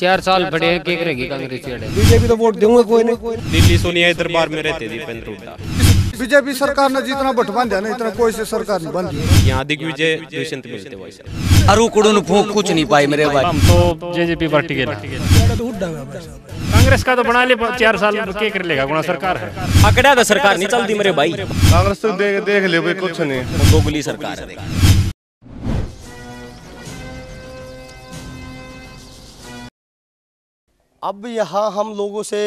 चार साल बड़े हैं के करेगी कांग्रेस बीजेपी तो वोट दूंगा कोई नहीं दिल्ली सोनिया दरबार में रहते दीपेंद्र हुड्डा बीजेपी सरकार ने जितना बट बांधा ना इतना कोई से सरकार नहीं बंद यहाँ दिग्विजय दुष्यंत मिलते भाई सर अरु कुड़ो ने फूक कुछ नहीं पाई मेरे भाई हम तो जेजेपी पार्टी के कांग्रेस का तो बना ले चार साल तो के कर लेगा गुना सरकार है अकड़ा हाँ, था सरकार नहीं चलती मेरे भाई कांग्रेस तो देख देख ले कुछ नहीं दोगली सरकार है अब यहाँ हम लोगों से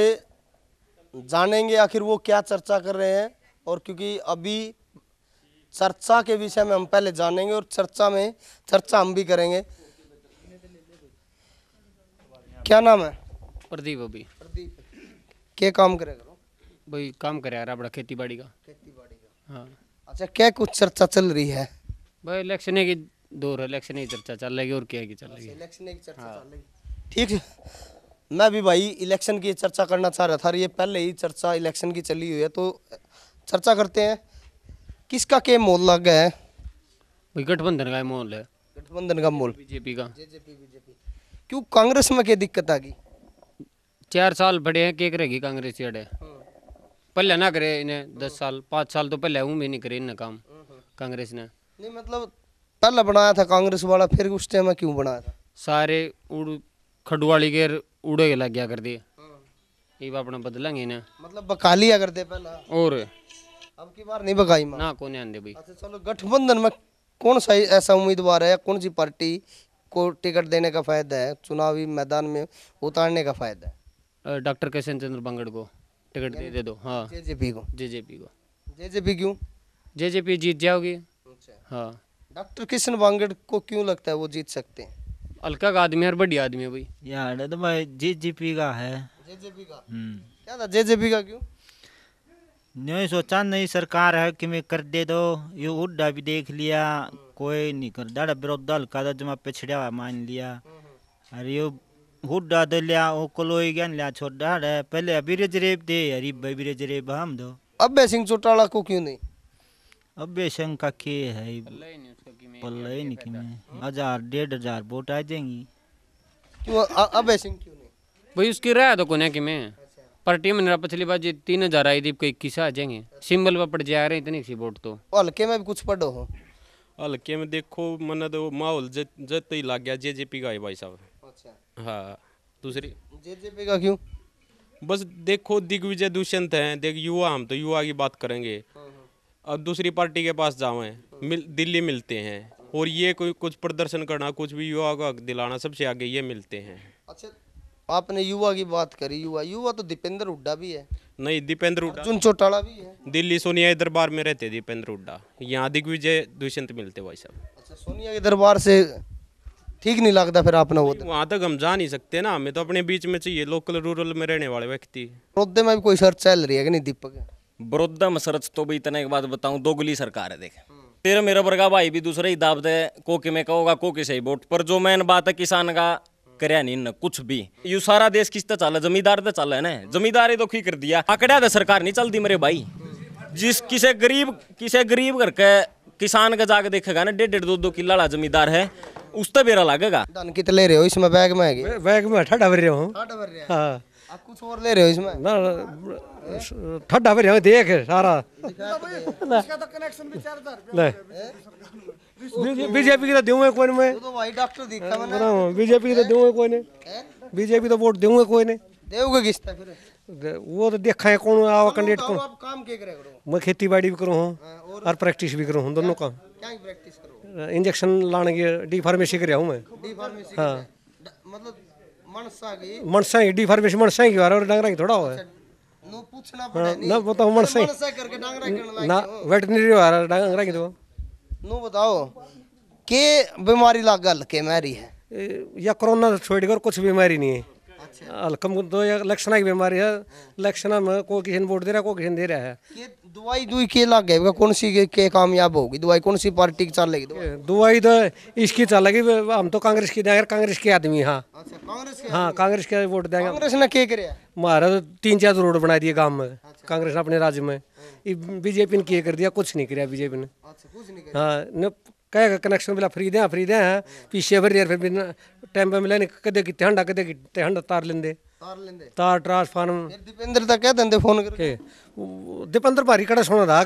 जानेंगे आखिर वो क्या चर्चा कर रहे हैं और क्योंकि अभी चर्चा के विषय में हम पहले जानेंगे और चर्चा में चर्चा हम भी करेंगे क्या नाम है प्रदीप अभी प्रदीप काम करेगा भाई काम करे यार अपना खेती बाड़ी का खेती बाड़ी का हाँ अच्छा क्या कुछ चर्चा चल रही है भाई इलेक्शन की दौर है इलेक्शन की चर्चा चल रही है और क्या की चल रही है अच्छा, इलेक्शन की चर्चा हाँ। चल रही ठीक है मैं भी भाई इलेक्शन की चर्चा करना चाह रहा था ये पहले ही चर्चा इलेक्शन की चली हुई है तो चर्चा करते हैं किसका के मोल लग गया है भाई गठबंधन का मोल है गठबंधन का मोल बीजेपी का बीजेपी बीजेपी क्यों कांग्रेस में क्या दिक्कत आ गई चार साल बड़े हैं के करेगी कांग्रेस अड़े हाँ। पहले ना करे इन्हें दस साल पाँच साल तो पहले हूँ भी नहीं करे इन्हें काम हाँ, हाँ। कांग्रेस ने नहीं मतलब पहले बनाया था कांग्रेस वाला फिर उस टाइम में क्यों बनाया था सारे उड़ खडुआली के उड़े के लग गया कर दिए ये अपना बदलेंगे ना मतलब बका लिया कर दे पहला और अब की बार नहीं बकाई ना कौन आंदे भाई अच्छा चलो गठबंधन में कौन सा ऐसा उम्मीदवार है कौन सी पार्टी को टिकट देने का फायदा है चुनावी मैदान में उतारने का फायदा है डॉक्टर कृष्ण चंद्र बंगड़ को टिकट दे दे दो हाँ जेजेपी को जेजेपी को जेजेपी क्यों जेजेपी जीत जाओगी अच्छा। हाँ डॉक्टर कृष्ण बंगड़ को क्यों लगता है वो जीत सकते हैं हल्का का आदमी है और बढ़िया आदमी है भाई यार तो भाई जी का है जेजेपी का हम्म। क्या था जेजेपी का क्यों नहीं सोचा नहीं सरकार है कि मैं कर दे दो ये उड्डा भी देख लिया कोई नहीं कर दाड़ा विरोध दल का जो मैं पिछड़ा हुआ मान लिया अरे यो हुडा दे तो लिया वो कोलोई गया लिया छोटा पहले अभी रिजरेब दे अरे भाई रिजरेब हम दो अब सिंह चौटाला को क्यों नहीं अबे शंका के है पल्ले नहीं नहीं में हजार डेढ़ हजार वोट आ जाएंगी क्यों अबे सिंह क्यों नहीं भाई उसकी राय तो कोने की में पार्टी में पिछली बार जी तीन हजार आई थी कोई किसा आ जाएंगे सिंबल पर पड़ जा रहे इतनी सी वोट तो हल्के में भी कुछ पढ़ो हो हल्के में देखो मन तो माहौल जत ही लग गया जेजेपी का भाई साहब अच्छा हाँ दूसरी जेजेपी का क्यों बस देखो दिग्विजय दुष्यंत है देख युवा हम तो युवा की बात करेंगे हाँ, हाँ। और दूसरी पार्टी के पास जावें मिल दिल्ली मिलते हैं और ये कोई कुछ प्रदर्शन करना कुछ भी युवा को दिलाना सबसे आगे ये मिलते हैं अच्छा आपने युवा की बात करी युवा युवा तो दीपेंद्र हुड्डा भी है नहीं दीपेंद्र अर्जुन चौटाला भी है दिल्ली सोनिया के दरबार में रहते दीपेंद्र हुड्डा यहाँ दिग्विजय दुष्यंत मिलते भाई साहब अच्छा सोनिया के दरबार से ठीक नहीं लगता फिर आपने वो वहाँ तक हम जा नहीं सकते ना हमें तो अपने बीच में चाहिए लोकल रूरल में रहने वाले व्यक्ति रोदे में भी कोई सर्च चल रही है कि नहीं दीपक बड़ौदा में तो भाई इतने के बाद बताऊँ दोगली सरकार है देख तेरा मेरा वर्गा भाई भी दूसरे ही दाब दे कोके में कहोगा कोके से ही वोट पर जो मैन बात है किसान का करया नहीं कुछ भी यू सारा देश किसता चाल जमींदार तो चाल है ना जमींदारी तो खी कर दिया आकड़ा तो सरकार नहीं चलती मेरे भाई जिस किसे गरीब किसे गरीब करके किसान का जाके देखेगा ना डेढ़ डेढ़ दो दो किला वाला जमींदार है उस तो बेरा लगेगा कितने रहे हो इसमें बैग में बैग में अठा डबर रहे हो हाँ आप कुछ और ले रहे हो इसमें ना ठड्डा भर देख सारा तो बीजेपी की तो दूंगे कोई में तो भाई डॉक्टर दिखा मैंने बीजेपी की तो दूंगे कोई नहीं बीजेपी तो वोट दूंगे कोई ने देओगे किसता फिर वो तो देखा है कौन आवा कैंडिडेट कौन आप काम के करे करो मैं खेती बाड़ी भी करूँ हाँ, हूँ और प्रैक्टिस भी करूँ हूँ दोनों काम क्या प्रैक्टिस करो इंजेक्शन लाने की डी फार्मेसी कर रहा मैं डी फार्मेसी हाँ मतलब मनसा की डी फार्मेसी मनसा की और डांगरा की थोड़ा हुआ है नो पूछना पड़े ना वो तो मनसा मनसा करके डांगरा करने ना वेटनरी वाला डांगरा की तो नो बताओ के बीमारी लागल के मैरी है या कोरोना छोड़कर कुछ बीमारी नहीं है अच्छा। हल्कम हाँ, दो तो लक्षण की बीमारी है हाँ। लक्षण में को किसी वोट दे रहा है कोई किसी दे रहा है ये दवाई दुई के लागे कौन सी के, कामयाब होगी दवाई कौन सी पार्टी की चलेगी दवाई तो इसकी चलेगी हम तो कांग्रेस की देंगे कांग्रेस के आदमी अच्छा, हाँ हाँ कांग्रेस के वोट देंगे कांग्रेस ने क्या करे महाराज तीन चार रोड बना दिए गांव में अच्छा। कांग्रेस ने अपने राज्य में हाँ। बीजेपी ने क्या कर दिया कुछ नहीं किया बीजेपी ने हाँ कहेगा कनेक्शन वाला फ्री दें फ्री दें पीछे फिर ਫਿਰ फिर बिना टाइम ਮਿਲੇ मिले ਕਦੇ ਕਿਤੇ ਹੰਡਾ ਕਦੇ ਕਿਤੇ ਹੰਡਾ ਤਾਰ ਲੈਂਦੇ ਤਾਰ ਟ੍ਰਾਂਸਫਾਰਮ ਦੀਪਿੰਦਰ ਤਾਂ ਕਹਿ ਦਿੰਦੇ ਫੋਨ ਕਰਕੇ ਦੀਪਿੰਦਰ ਭਾਰੀ ਕਿਹੜਾ ਸੁਣਾ ਦਾ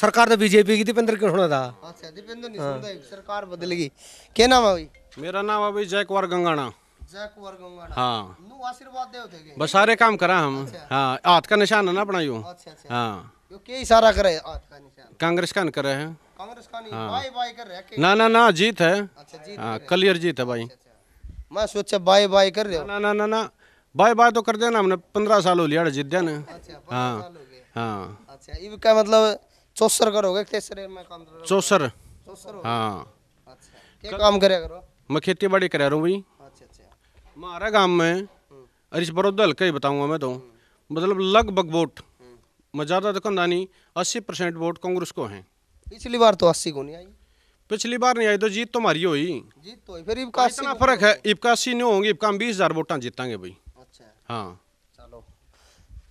ਸਰਕਾਰ ਦਾ ਬੀਜੇਪੀ ਕੀ ਦੀਪਿੰਦਰ ਕਿਉਂ ਸੁਣਾ ਦਾ ਅੱਛਾ ਦੀਪਿੰਦਰ ਨਹੀਂ ਸੁਣਦਾ ਸਰਕਾਰ ਬਦਲ ਗਈ ਕੀ ਨਾਮ ਆ ਬਈ ਮੇਰਾ ਨਾਮ ਆ ਬਈ ਜੈਕਵਰ ਗੰਗਾਣਾ ਜੈਕਵਰ ਗੰਗਾਣਾ ਹਾਂ ਨੂੰ ਆਸ਼ੀਰਵਾਦ ਦੇ ਹੋਤੇਗੇ ਬਸ ਸਾਰੇ ਕੰਮ ਕਰਾਂ ਹਮ ਹਾਂ ਹੱਥ ਦਾ ਨਿਸ਼ਾਨ ਨਾ ਬਣਾਇਓ ਅੱਛਾ ਅੱਛਾ ਹਾਂ कांग्रेस का कर रहे हैं कांग्रेस का नहीं हाँ। ना ना ना जीत है अच्छा जीत हाँ, क्लियर जीत है भाई अच्छा, अच्छा। मैं सोचा बाय बाय कर रहे ना ना ना ना बाय बाय तो कर देना हमने पंद्रह साल हो लिया जीत दिया ना अच्छा, हाँ हाँ अच्छा क्या मतलब चौसर करोगे चौसर चौसर हाँ क्या काम करे करो मैं खेती बाड़ी करा रहा हूँ भाई अच्छा अच्छा हमारा गाँव में अरे बरोदल कई बताऊंगा मैं तो हम्म। मतलब लगभग वोट ज़्यादा दुकानदानी अस्सी परसेंट वोट कांग्रेस को हैं पिछली बार तो अस्सी को नहीं आई पिछली बार नहीं आई तो जीत तो हमारी हुई जीत तो फिर इबका इतना फर्क है इबका अस्सी नहीं होंगे इबका हम बीस हज़ार वोटा जीतांगे भाई अच्छा हाँ चलो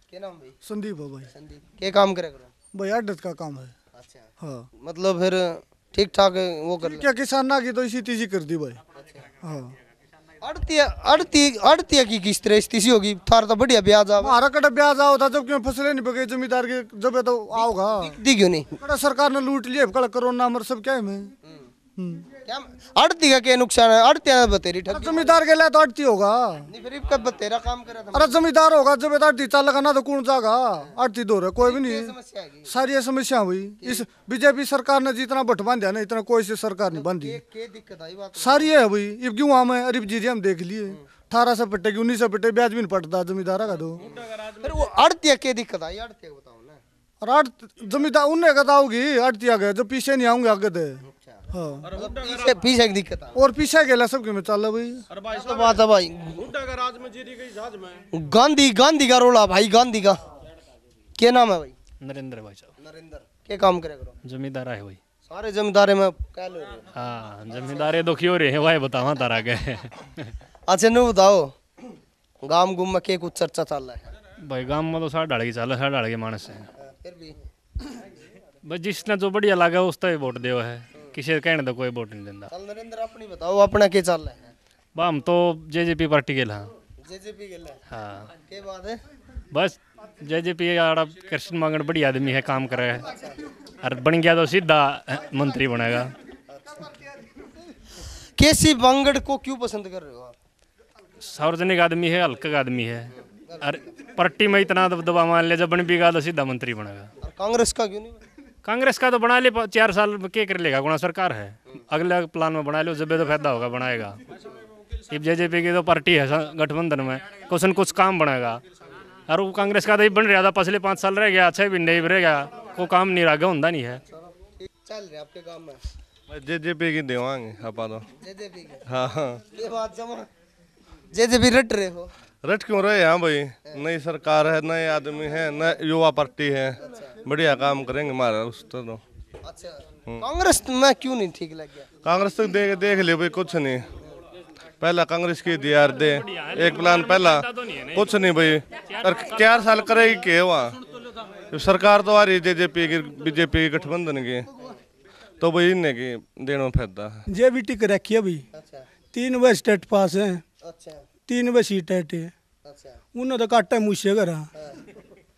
क्या नाम भाई संदीप हो भाई संदीप के काम करे भाई आडत का काम है अच्छा हाँ मतलब फिर ठीक ठाक वो कर क्या किसान ना की तो इसी तीजी कर दी भाई अच्छा हाँ अड़ती की किस्त तीसी होगी थार तो बढ़िया ब्याज आओ हमारा कटा ब्याज आओ था जब क्यों फसलें नहीं बगे जमींदार के जब तो आओगा क्यों नहीं सरकार ने लूट लिया कल कोरोना मर सब क्या है क्या अड़ती का क्या नुकसान है अड़ती बतेरी जमींदार के लिए तो अड़ती होगा नहीं का बतेरा काम कर रहा अरे जमींदार होगा जब जमींदार चल लगाना तो कौन जागा अड़ती दो रहा कोई भी नहीं सारी समस्या हुई इस बीजेपी सरकार ने जितना बट बांधा ना इतना कोई से सरकार नहीं बांधी सारी है भाई इब क्यों आम है जी हम देख लिए अठारह सौ पट्टे की उन्नीस सौ पट्टे ब्याज भी नहीं पटता जमींदारा का दो तो। वो अड़ती क्या दिक्कत आई अड़ती बताओ ना अरे जमींदार उन्हें कदा होगी अड़ती आगे जो पीछे नहीं आऊंगे आगे तो। हाँ। पीछे पीछे की दिक्कत और पीछे गेला सब के में चल भाई तो बात है भाई राज में जीरी गई में गांधी गांधी का रोला भाई गांधी का क्या नाम है भाई नरेंद्र भाई साहब नरेंद्र के काम करे करो जमींदार है भाई सारे जमींदारे में कह हाँ जमींदारे दुखी हो रहे हैं भाई बतावा तारा के अच्छा नु बताओ गांव गुम में के कुछ चर्चा चल रहा है भाई गांव में तो साढ़ डाल के चल साढ़ डाल के मानस है फिर भी बस जिसने जो बढ़िया लगा ही वोट देव है किसी ਦੇ ਕਹਿਣ कोई वोट नहीं दिता ਦਿੰਦਾ ਚੱਲ ਨਰਿੰਦਰ ਆਪਣੀ ਬਤਾਓ ਆਪਣਾ ਕੀ ਚੱਲ ਰਿਹਾ ਹੈ बा हम तो पार्टी गेल हाँ जेजेपी के लिए हाँ क्या बात है बस जेजेपी आड़ा कृष्ण मांगण बड़ी आदमी है काम करे है और बन गया तो सीधा मंत्री बनेगा केसी बांगड़ को क्यों पसंद कर रहे हो आप सार्वजनिक आदमी है हल्का आदमी है और पार्टी में इतना दबदबा मान लिया जब बन भी गया तो सीधा मंत्री बनेगा कांग्रेस का क्यों नहीं कांग्रेस का तो बना ले चार साल के कर लेगा गुणा सरकार है अगला प्लान में बना लो जब तो फायदा होगा बनाएगा जे जेजेपी की तो पार्टी है गठबंधन में कुछ न कुछ काम बनेगा और वो कांग्रेस का तो ही बन रहा था पिछले पाँच साल रह गया अच्छा भी नहीं रह गया को काम नहीं रहा होता नहीं है चल रहा आपके काम में जेजेपी की देवांगे तो। हाँ जे जे पी रट रहे हो रट क्यों रहे हैं हाँ भाई नई सरकार है नए आदमी है नई युवा पार्टी है अच्छा। बढ़िया काम करेंगे महाराज उस तो अच्छा, कांग्रेस तो में क्यों नहीं ठीक लग गया कांग्रेस तक तो देख देख ले भाई कुछ नहीं पहला कांग्रेस की दियार दे एक प्लान पहला कुछ नहीं भाई और चार साल करेगी के वहाँ सरकार तो आ रही जेजेपी की बीजेपी के गठबंधन की तो भाई इन्हें की देने फायदा जे भी टिक रखी है भाई अच्छा। तीन वे स्टेट पास है अच्छा। तीन वे सीट है उन्होंने तो काटा मुझसे करा हाँ।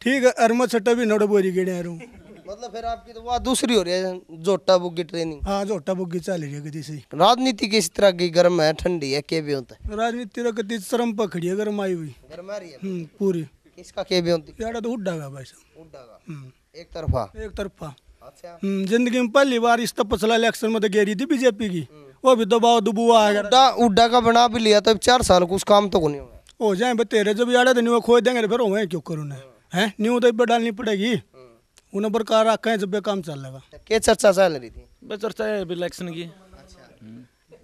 ठीक है अरमा छट्टा भी नड़ बोरी गेड़े आ मतलब फिर आपकी तो बात दूसरी हो रही है जोटा बुग्गी ट्रेनिंग हाँ जोटा बुग्गी चल रही है गति से राजनीति किस तरह की गर्म है ठंडी है के भी होता है राजनीति गति तो चरम पर खड़ी है गर्म आई हुई गर्म आ रही है हम्म, पूरी किसका के भी होती है तो उड्डा का भाई साहब उड्डा का हम्म। एक तरफा एक तरफा अच्छा हम्म, जिंदगी में पहली बार इस पिछला इलेक्शन में तो गेरी थी बीजेपी की वो भी दबाव दुबुआ है उड्डा उड्डा का बना भी लिया तो चार साल कुछ काम तो नहीं हो जाए बतेरे जब तो नहीं खोज देंगे तो फिर हो क्यों करूँ है न्यू उदय तो पर डालनी पड़ेगी हम्म। उन्हें बरकरार रखा है जब काम चल रहेगा तो क्या चर्चा चल रही थी बस चर्चा है अभी इलेक्शन की अच्छा।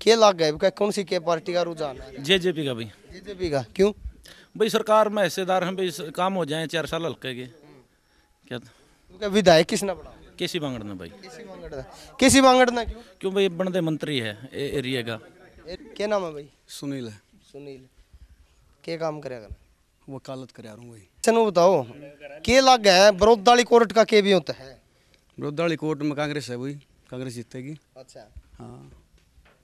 क्या लग गए कौन सी के पार्टी का रुझान जे जेजेपी का भाई जेजेपी का क्यों भाई सरकार में हिस्सेदार हैं भाई काम हो जाए चार साल हल्के के क्या तो विधायक किसने बना केसी बांगड़ ने भाई केसी बांगड़ ने केसी बांगड़ ने क्यों क्यों भाई बनते मंत्री है एरिया का क्या नाम है भाई सुनील है सुनील के काम करेगा वकालत कर रहा अच्छा, बताओ के लग है बरौद वाली कोर्ट का के भी होता है बरौद वाली कोर्ट में कांग्रेस है वही कांग्रेस जीतेगी अच्छा हाँ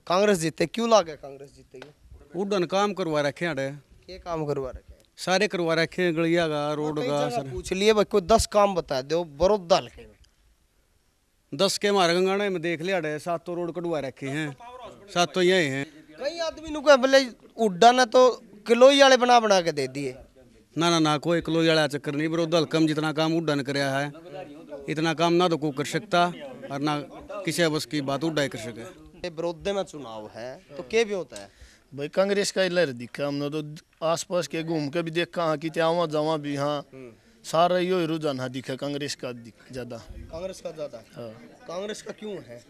कांग्रेस जीते क्यों लागे कांग्रेस जीतेगी उड़न काम करवा रखे अड़े के काम करवा रखे सारे करवा रखे गलिया का रोड का सर पूछ लिए भाई कोई दस काम बता दो बरौद डाल के दस के मारे गंगाने में देख लिया अड़े सातों रोड कटवा रखे हैं सातों यही हैं कई आदमी नु बोले उड्डा ने तो किलोई वाले बना बना के दे दिए ना ना ना कोई कलोई वाला चक्कर नहीं विरोध हलकम जितना काम उड्डा ने कराया है इतना काम ना तो कोई कर सकता और ना किसी बस की बात उड्डा कर सके विरोध में चुनाव है तो क्या भी होता है भाई कांग्रेस का लहर दिखा हमने तो आस पास के घूम के भी देखा हाँ कि आवा जावा भी हाँ सारा यो रुझान हाँ दिखा कांग्रेस का ज्यादा कांग्रेस का ज्यादा हाँ कांग्रेस का क्यों है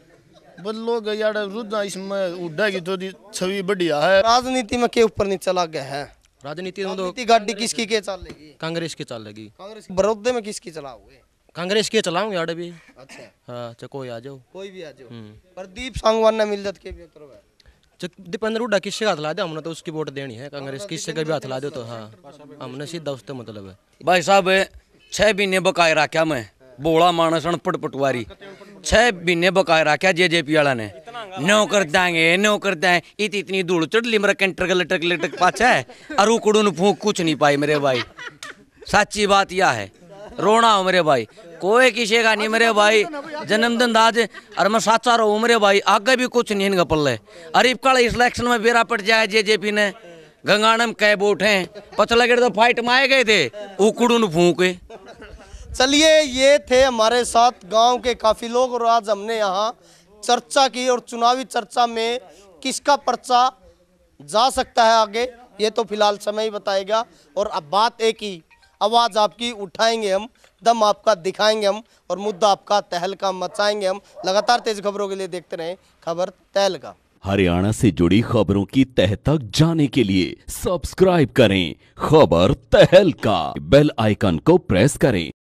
बस लोग यार रुझान इसमें उड्डा की तो छवि बढ़िया है राजनीति में के ऊपर नहीं चला गया है राजनीति में तो गाड़ी किसकी के चल लेगी कांग्रेस की चल लेगी कांग्रेस बड़ौदे में किसकी चलाओगे कांग्रेस के चलाऊंगे आड़े भी अच्छा हाँ चा अच्छा, कोई आ जाओ कोई भी आ जाओ हम्म। प्रदीप सांगवान ने मिल जात के भी उतरो दीपेंद्र हुड्डा किससे हाथ ला दे हमने तो उसकी वोट देनी है कांग्रेस किससे कभी हाथ ला दो तो हाँ हमने सीधा उससे मतलब है भाई साहब छह महीने बकाए रखा मैं बोला मानस अनपट पटवारी छह महीने बकाए रखा जे जे पी वाला ने नौकर दांगे नौकर दाए इत इतनी दूर चढ़ ली मेरा कैंटर का लटक लटक पाचा है और उकड़ून फूक कुछ नहीं पाई मेरे भाई सच्ची बात यह है रोना हो मेरे भाई कोई किसी का नहीं मेरे भाई जन्मदिन दाज अरे मैं साचा रहा हूँ मेरे भाई आगे भी कुछ नहीं इनका पल्ले अरे कल इस इलेक्शन में बेरा पट जाए जे जे पी ने गंगानम कैब उठे पचला गेट तो फाइट में आए गए थे उकड़ून फूके चलिए ये थे हमारे साथ गांव के काफ़ी लोग और आज हमने यहाँ चर्चा की और चुनावी चर्चा में किसका पर्चा जा सकता है आगे ये तो फिलहाल समय ही बताएगा और अब बात एक ही आवाज़ आपकी उठाएंगे हम दम आपका दिखाएंगे हम और मुद्दा आपका तहलका मचाएंगे हम लगातार तेज खबरों के लिए देखते रहें खबर तहलका हरियाणा से जुड़ी खबरों की तह तक जाने के लिए सब्सक्राइब करें खबर तहलका बेल आइकन को प्रेस करें